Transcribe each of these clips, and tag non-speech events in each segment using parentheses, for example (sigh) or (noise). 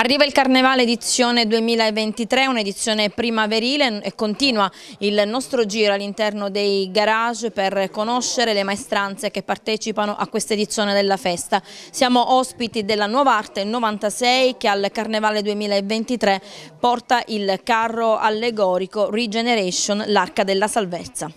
Arriva il Carnevale edizione 2023, un'edizione primaverile e continua il nostro giro all'interno dei garage per conoscere le maestranze che partecipano a questa edizione della festa. Siamo ospiti della Nuova Arte 96 che al Carnevale 2023 porta il carro allegorico Regeneration, l'arca della salvezza.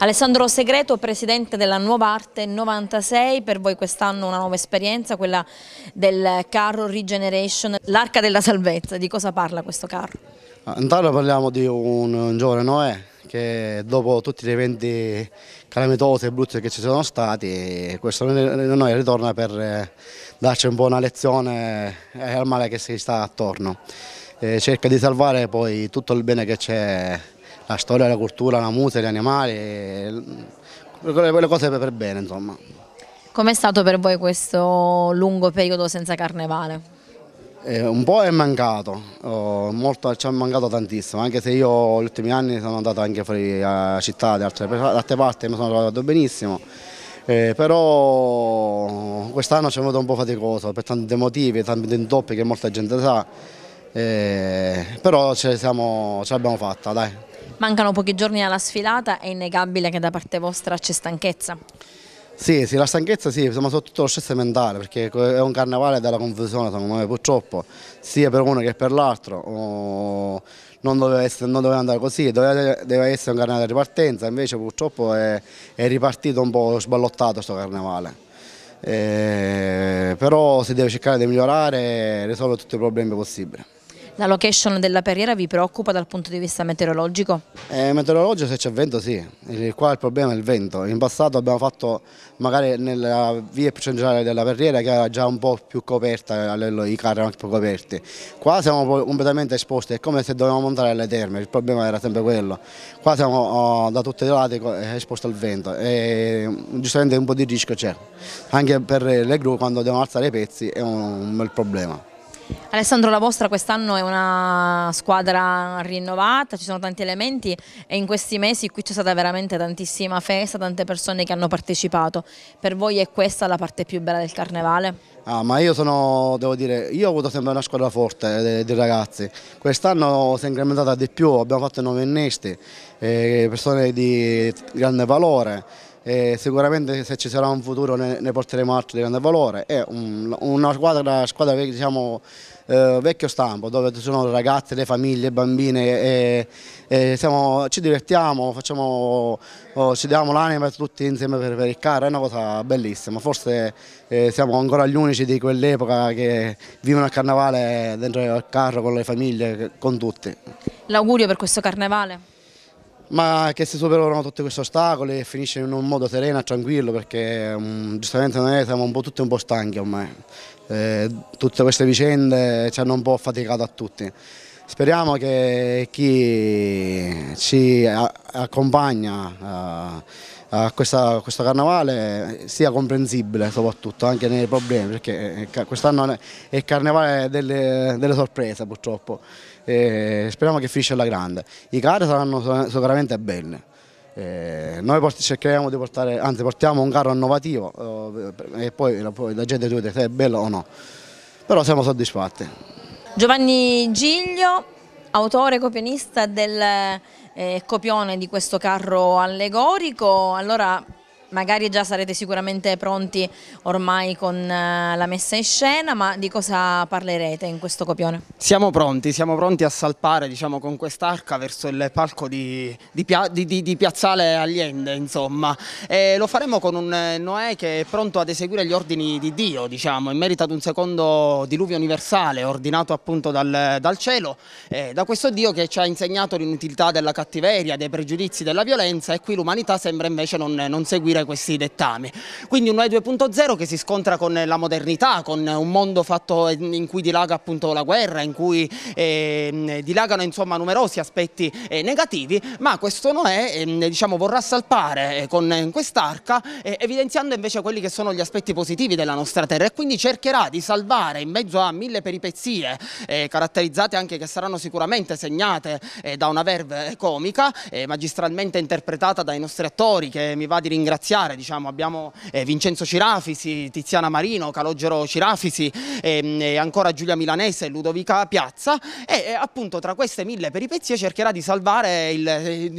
Alessandro Segreto, presidente della Nuova Arte 96, per voi quest'anno una nuova esperienza, quella del carro Regeneration, l'arca della salvezza, di cosa parla questo carro? Ah, intanto parliamo di un, giovane Noè che dopo tutti gli eventi calamitosi e brutti che ci sono stati, questo Noè ritorna per eh, darci un po' una lezione eh, al male che si sta attorno. Eh, cerca di salvare poi tutto il bene che c'è la storia, la cultura, la musica, gli animali, quelle cose per bene insomma. Com'è stato per voi questo lungo periodo senza carnevale? Eh, un po' è mancato, oh, molto, ci è mancato tantissimo, anche se io negli ultimi anni sono andato anche fuori a città, da altre, altre, parti mi sono trovato benissimo, eh, però quest'anno ci è venuto un po' faticoso per tanti motivi, tanti intoppi che molta gente sa, eh, però ce l'abbiamo fatta dai. Mancano pochi giorni alla sfilata, è innegabile che da parte vostra c'è stanchezza? Sì, sì, la stanchezza sì, ma soprattutto lo stesso mentale, perché è un carnevale della confusione, secondo me, purtroppo, sia per uno che per l'altro, non, doveva non doveva andare così, doveva, doveva essere un carnevale di ripartenza, invece purtroppo è, è ripartito un po' sballottato questo carnevale. Eh, però si deve cercare di migliorare e risolvere tutti i problemi possibili. La location della Perriera vi preoccupa dal punto di vista meteorologico? Eh, meteorologico se c'è vento sì, il, qua il problema è il vento. In passato abbiamo fatto magari nella via più centrale della Perriera che era già un po' più coperta, i carri erano più coperti. Qua siamo completamente esposti, è come se dovevamo montare le terme, il problema era sempre quello. Qua siamo oh, da tutti i lati eh, esposti al vento e giustamente un po' di rischio c'è. Anche per le gru quando devono alzare i pezzi è un bel problema. Alessandro, la vostra quest'anno è una squadra rinnovata, ci sono tanti elementi e in questi mesi qui c'è stata veramente tantissima festa, tante persone che hanno partecipato. Per voi è questa la parte più bella del carnevale? Ah, ma io sono, devo dire, io ho avuto sempre una squadra forte eh, di ragazzi. Quest'anno si è incrementata di più, abbiamo fatto nove innesti, eh, persone di grande valore e sicuramente se ci sarà un futuro ne, ne porteremo altri di grande valore. È un, una squadra, squadra diciamo, eh, vecchio stampo dove ci sono ragazze, le famiglie, bambine, e, e siamo, ci divertiamo, facciamo, oh, ci diamo l'anima tutti insieme per, per, il carro, è una cosa bellissima. Forse eh, siamo ancora gli unici di quell'epoca che vivono il carnevale dentro il carro con le famiglie, con tutti. L'augurio per questo carnevale? ma che si superano tutti questi ostacoli e finisce in un modo sereno e tranquillo perché um, giustamente noi siamo un po' tutti un po' stanchi ormai, eh, tutte queste vicende ci hanno un po' faticato a tutti. Speriamo che chi ci accompagna eh, a, questa, a, questo carnevale sia comprensibile soprattutto anche nei problemi perché eh, quest'anno è il carnevale delle, delle sorprese purtroppo e speriamo che finisce alla grande i carri saranno sicuramente belli noi cercheremo di portare, anzi portiamo un carro innovativo eh, e poi la, poi la gente decide se è bello o no, però siamo soddisfatti. Giovanni Giglio, autore e copianista del eh, copione di questo carro allegorico. Allora magari già sarete sicuramente pronti ormai con eh, la messa in scena, ma di cosa parlerete in questo copione? Siamo pronti, siamo pronti a salpare diciamo, con quest'arca verso il palco di, di, di, di Piazzale Allende, insomma. E lo faremo con un eh, Noè che è pronto ad eseguire gli ordini di Dio, diciamo, in merito ad un secondo diluvio universale ordinato appunto dal, dal cielo, eh, da questo Dio che ci ha insegnato l'inutilità della cattiveria, dei pregiudizi, della violenza e qui l'umanità sembra invece non, non seguire seguire questi dettami. Quindi un UE 2.0 che si scontra con la modernità, con un mondo fatto in cui dilaga appunto la guerra, in cui eh, dilagano insomma numerosi aspetti eh, negativi, ma questo Noè eh, diciamo, vorrà salpare eh, con quest'arca, eh, evidenziando invece quelli che sono gli aspetti positivi della nostra terra e quindi cercherà di salvare in mezzo a mille peripezie eh, caratterizzate anche che saranno sicuramente segnate da una verve comica, magistralmente interpretata dai nostri attori che mi va di ringraziare ringraziare, diciamo, abbiamo eh, Vincenzo Cirafisi, Tiziana Marino, Calogero Cirafisi, ehm, e ancora Giulia Milanese e Ludovica Piazza e eh, appunto tra queste mille peripezie cercherà di salvare il, eh,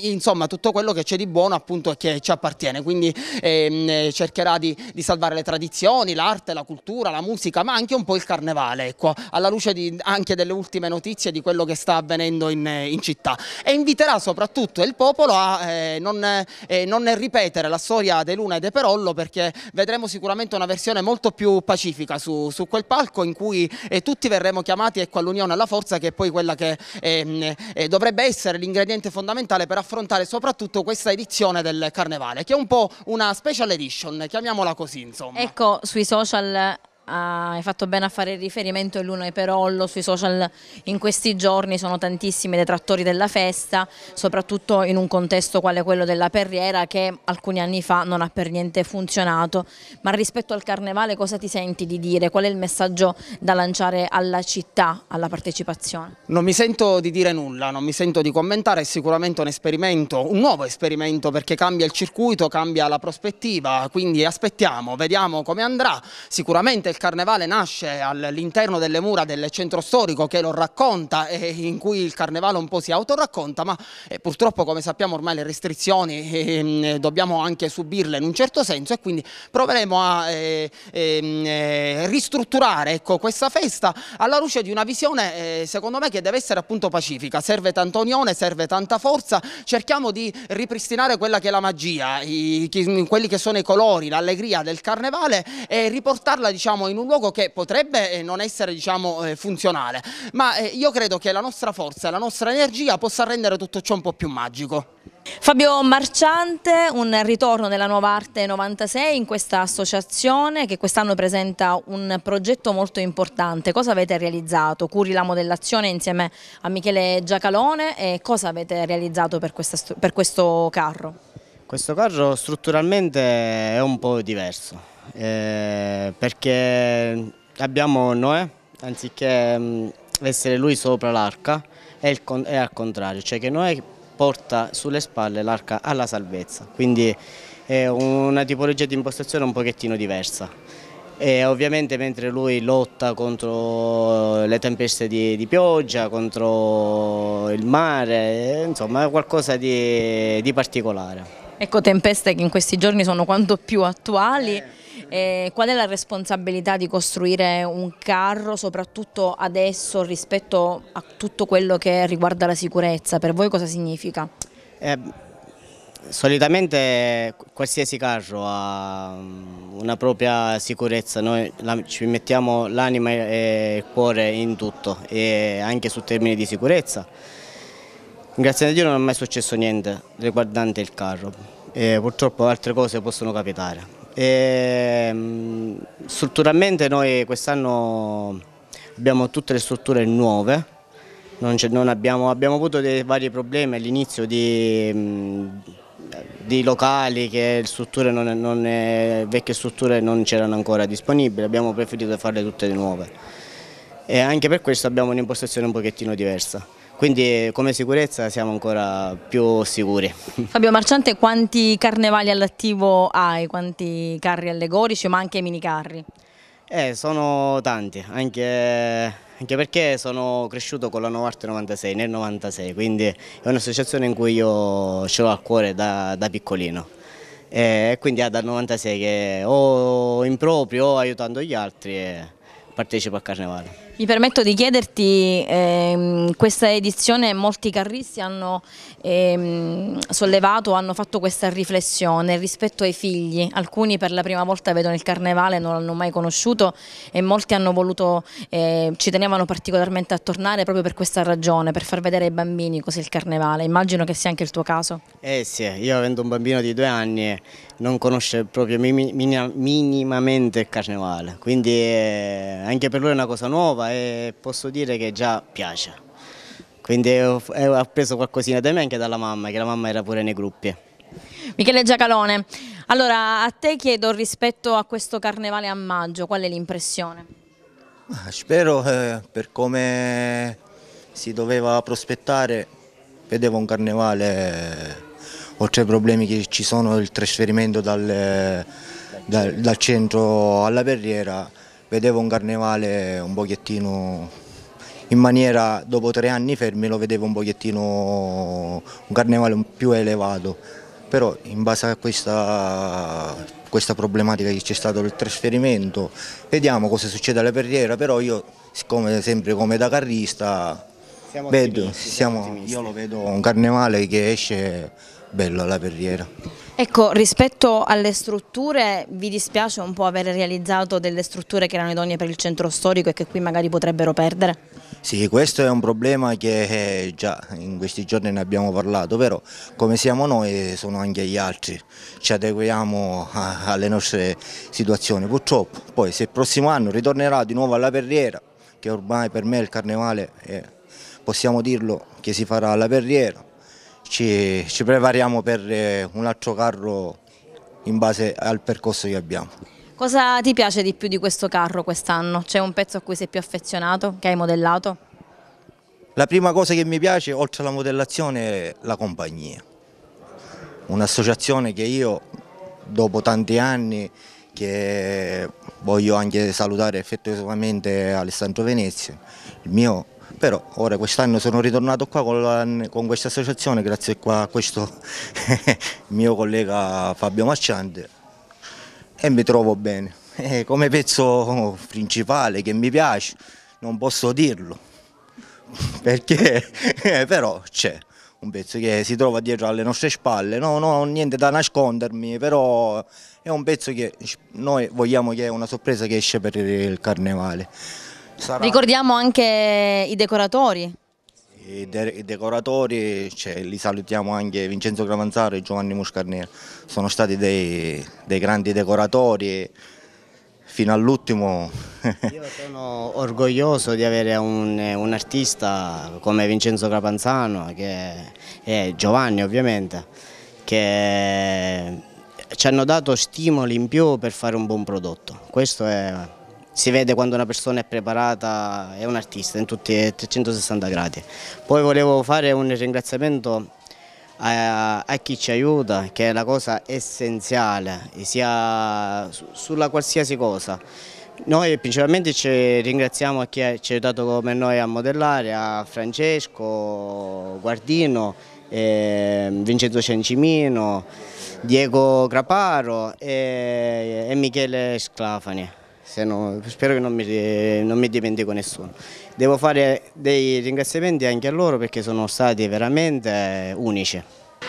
insomma tutto quello che c'è di buono appunto e che ci appartiene, quindi ehm, eh, cercherà di, di, salvare le tradizioni, l'arte, la cultura, la musica ma anche un po' il carnevale, ecco, alla luce di, anche delle ultime notizie di quello che sta avvenendo in, in città e inviterà soprattutto il popolo a eh, non, eh, non ripetere la storia dei Luna e De Perollo perché vedremo sicuramente una versione molto più pacifica su, su quel palco in cui eh, tutti verremo chiamati ecco, all'unione alla forza che è poi quella che eh, eh, dovrebbe essere l'ingrediente fondamentale per affrontare soprattutto questa edizione del Carnevale che è un po' una special edition, chiamiamola così insomma. Ecco, sui social Ah, hai fatto bene a fare il riferimento all'uno e perollo sui social in questi giorni sono tantissimi detrattori della festa soprattutto in un contesto quale quello della perriera che alcuni anni fa non ha per niente funzionato ma rispetto al carnevale cosa ti senti di dire? Qual è il messaggio da lanciare alla città, alla partecipazione? Non mi sento di dire nulla, non mi sento di commentare, è sicuramente un esperimento, un nuovo esperimento perché cambia il circuito, cambia la prospettiva quindi aspettiamo, vediamo come andrà sicuramente il carnevale nasce all'interno delle mura del centro storico che lo racconta e in cui il carnevale un po' si autoracconta, ma eh, purtroppo come sappiamo ormai le restrizioni eh, ehm, dobbiamo anche subirle in un certo senso e quindi proveremo a eh, ehm, ristrutturare ecco, questa festa alla luce di una visione secondo me che deve essere appunto pacifica, serve tanta unione, serve tanta forza, cerchiamo di ripristinare quella che è la magia, quelli che sono i colori, l'allegria del carnevale e riportarla diciamo in un luogo che potrebbe eh, non essere diciamo, eh, funzionale, ma eh, io credo che la nostra forza e la nostra energia possa rendere tutto ciò un po' più magico. Fabio Marciante, un ritorno nella Nuova Arte 96 in questa associazione che quest'anno presenta un progetto molto importante. Cosa avete realizzato? Curi la modellazione insieme a Michele Giacalone e cosa avete realizzato per, questa, per questo carro? Questo carro strutturalmente è un po' diverso, eh, perché abbiamo Noè, anziché mm, essere lui sopra l'arca, è, è, al contrario, cioè che Noè porta sulle spalle l'arca alla salvezza, quindi è una tipologia di impostazione un pochettino diversa. E ovviamente mentre lui lotta contro le tempeste di, di pioggia, contro il mare, insomma è qualcosa di, di particolare. Ecco, tempeste che in questi giorni sono quanto più attuali. Eh, eh, qual è la responsabilità di costruire un carro, soprattutto adesso rispetto a tutto quello che riguarda la sicurezza? Per voi cosa significa? Eh, solitamente qualsiasi carro ha mm, una propria sicurezza, noi ci mettiamo l'anima e il cuore in tutto, anche su termini di sicurezza. Grazie a Dio non è mai successo niente riguardante il carro, e eh, purtroppo altre cose possono capitare. E, ehm, strutturalmente noi quest'anno abbiamo tutte le strutture nuove, non non abbiamo, abbiamo, avuto dei vari problemi all'inizio di, mm, di, locali che strutture non, non, vecchie strutture non c'erano ancora disponibili, abbiamo preferito farle tutte nuove e anche per questo abbiamo un'impostazione un pochettino diversa quindi come sicurezza siamo ancora più sicuri. Fabio Marciante, quanti carnevali all'attivo hai? Quanti carri allegorici ma anche minicarri? Eh, sono tanti, anche, anche, perché sono cresciuto con la Novarte 96 nel 96, quindi è un'associazione in cui io ce l'ho a cuore da, da piccolino. E quindi è ah, dal 96 che o in proprio o aiutando gli altri partecipo al carnevale. Mi permetto di chiederti, ehm, questa edizione molti carristi hanno ehm, sollevato, hanno fatto questa riflessione rispetto ai figli, alcuni per la prima volta vedono il carnevale, non l'hanno mai conosciuto e molti hanno voluto, eh, ci tenevano particolarmente a tornare proprio per questa ragione, per far vedere ai bambini cos'è il carnevale, immagino che sia anche il tuo caso. Eh sì, io avendo un bambino di due anni non conosce proprio minimamente il carnevale, quindi eh, anche per lui è una cosa nuova e posso dire che già piace. Quindi ho appreso qualcosina da me anche dalla mamma, che la mamma era pure nei gruppi. Michele Giacalone, allora a te chiedo rispetto a questo carnevale a maggio, qual è l'impressione? Ah, spero eh, per come si doveva prospettare, vedevo un carnevale, eh, oltre ai problemi che ci sono, il trasferimento dal, eh, dal, dal centro alla Perriera, vedevo un carnevale un pochettino in maniera, dopo tre anni fermi lo vedevo un pochettino, un carnevale più elevato, però in base a questa, questa problematica che c'è stato il trasferimento, vediamo cosa succede alla perriera, però io siccome sempre come da carrista, siamo vedo, siamo, io lo vedo un carnevale che esce bello alla perriera. Ecco, rispetto alle strutture, vi dispiace un po' aver realizzato delle strutture che erano idonee per il centro storico e che qui magari potrebbero perdere? Sì, questo è un problema che eh, già in questi giorni ne abbiamo parlato, però come siamo noi sono anche gli altri, ci adeguiamo alle nostre situazioni. Purtroppo poi se il prossimo anno ritornerà di nuovo alla Perriera, che ormai per me il carnevale, è, possiamo dirlo, che si farà alla Perriera, ci, ci prepariamo per eh, un altro carro in base al percorso che abbiamo. Cosa ti piace di più di questo carro quest'anno? C'è un pezzo a cui sei più affezionato, che hai modellato? La prima cosa che mi piace, oltre alla modellazione, è la compagnia. Un'associazione che io, dopo tanti anni, che voglio anche salutare effettivamente Alessandro Venezia, il mio però ora quest'anno sono ritornato qua con, la, con questa associazione grazie a questo (laughs) mio collega Fabio Marciante e mi trovo bene. E eh, come pezzo principale che mi piace non posso dirlo (laughs) perché eh, però c'è un pezzo che si trova dietro alle nostre spalle, no, no, ho niente da nascondermi, però è un pezzo che noi vogliamo che è una sorpresa che esce per il carnevale. Sarà... Ricordiamo anche i decoratori. I, de i decoratori, cioè, li salutiamo anche Vincenzo Cravanzaro e Giovanni Muscarnier, sono stati dei, dei grandi decoratori fino all'ultimo. (laughs) Io sono orgoglioso di avere un, un artista come Vincenzo Crapanzano e Giovanni ovviamente, che ci hanno dato stimoli in più per fare un buon prodotto. Questo è si vede quando una persona è preparata, è un artista in tutti i 360 gradi. Poi volevo fare un ringraziamento a, a, chi ci aiuta, che è la cosa essenziale, sia sulla qualsiasi cosa. Noi principalmente ci ringraziamo a chi ci ha aiutato come noi a modellare, a Francesco, Guardino, eh, Vincenzo Cencimino, Diego Craparo e, e Michele Sclafani no, spero che non mi, non mi, dimentico nessuno. Devo fare dei ringraziamenti anche a loro perché sono stati veramente eh, unici.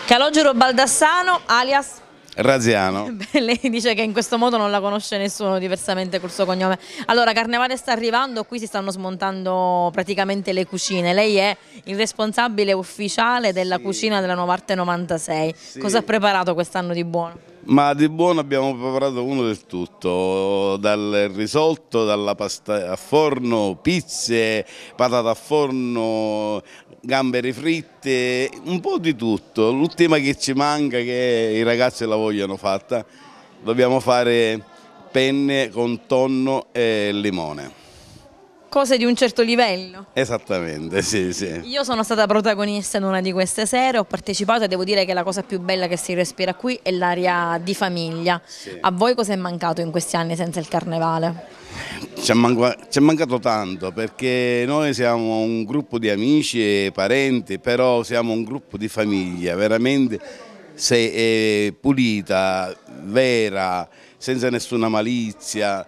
Calogero Baldassano, alias... Raziano. (laughs) Lei dice che in questo modo non la conosce nessuno diversamente col suo cognome. Allora, Carnevale sta arrivando, qui si stanno smontando praticamente le cucine. Lei è il responsabile ufficiale della sì. cucina della Nuova Arte 96. Sì. Cosa ha preparato quest'anno di buono? Ma di buono abbiamo preparato uno del tutto, dal risotto, dalla pasta a forno, pizze, patate a forno, gamberi fritte, un po' di tutto. L'ultima che ci manca, che i ragazzi la vogliono fatta, dobbiamo fare penne con tonno e limone cose di un certo livello. Esattamente, sì, sì. Io sono stata protagonista in una di queste sere, ho partecipato e devo dire che la cosa più bella che si respira qui è l'aria di famiglia. Sì. A voi cosa è mancato in questi anni senza il carnevale? Ci è, mancato tanto perché noi siamo un gruppo di amici e parenti, però siamo un gruppo di famiglia, veramente pulita, vera, senza nessuna malizia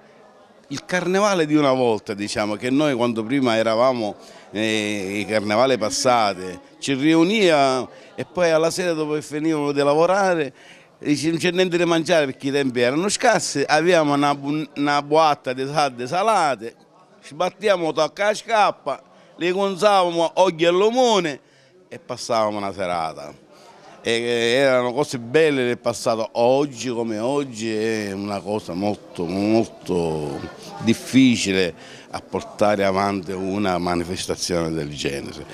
il carnevale di una volta, diciamo, che noi quando prima eravamo eh, i carnevali passati, ci riunia e poi alla sera dopo che finivamo di lavorare non c'è niente da mangiare perché i tempi erano scarsi, avevamo una, una boatta di sarde salate, ci battiamo tocca a scappa, le gonzavamo occhio e all'omone e passavamo una serata erano cose belle del passato, oggi come oggi è una cosa molto, molto difficile a portare avanti una manifestazione del genere,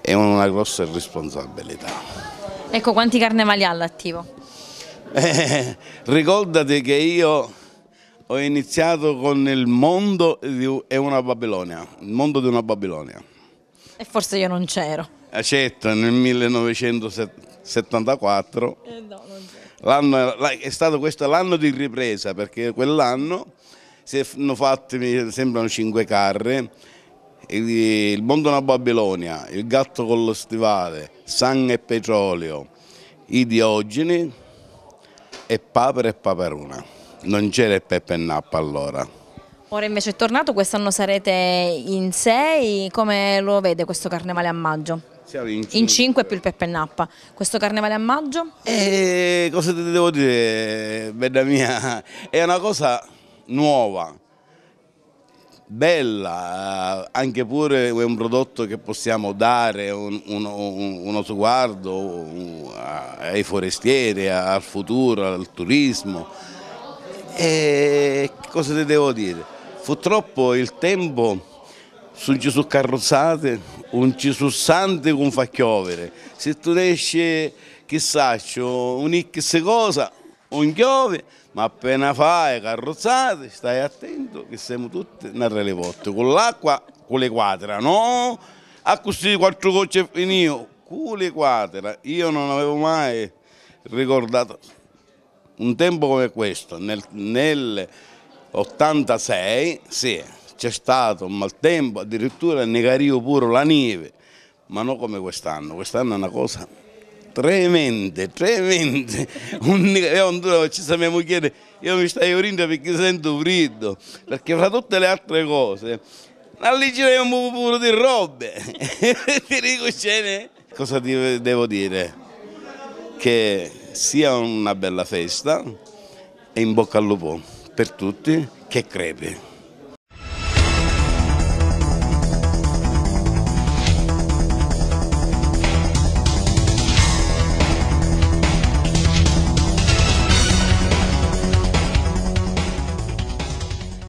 è una grossa responsabilità. Ecco, quanti carnevali ha l'attivo? Eh, (laughs) ricordate che io ho iniziato con il mondo di una Babilonia, il mondo di una Babilonia. E forse io non c'ero. Eh, certo, nel 1970 74. Eh no, è, è stato questo l'anno di ripresa perché quell'anno si sono fatti, mi sembrano, cinque carri. Il, Mondo una Babilonia, Il Gatto con lo Stivale, Sangue e Petrolio, I Diogeni e Papera e Paperuna. Non c'era il pepe e Nappa allora. Ora invece è tornato, quest'anno sarete in sei, come lo vede questo carnevale a maggio? Siamo in cinque. In 5 più il Nappa. Questo carnevale a maggio? Eh, cosa ti devo dire, bella mia? È una cosa nuova, bella, anche pure è un prodotto che possiamo dare un, uno, uno sguardo eh, ai forestieri, al futuro, al turismo. E eh, cosa ti devo dire? Purtroppo il tempo su Gesù sono carrozzate, non ci sante con fa chiovere. Se tu esci, chissà, un x cosa, non chiove, ma appena fai carrozzate, stai attento che siamo tutti nelle volte, con l'acqua, con le quadra, no? A questi quattro gocce finito, con le quadra, io non avevo mai ricordato un tempo come questo, nel, nel 86, sì, c'è stato un maltempo, addirittura negario pure la neve, ma non come quest'anno, quest'anno è una cosa tremenda, tremende. (laughs) Un, ci siamo mia io mi stai urino perché sento freddo, perché fra tutte le altre cose, alleggeremo pure di robe. (laughs) Ti dico scene. Cosa ti devo dire? Che sia una bella festa e in bocca al lupo per tutti che crepe.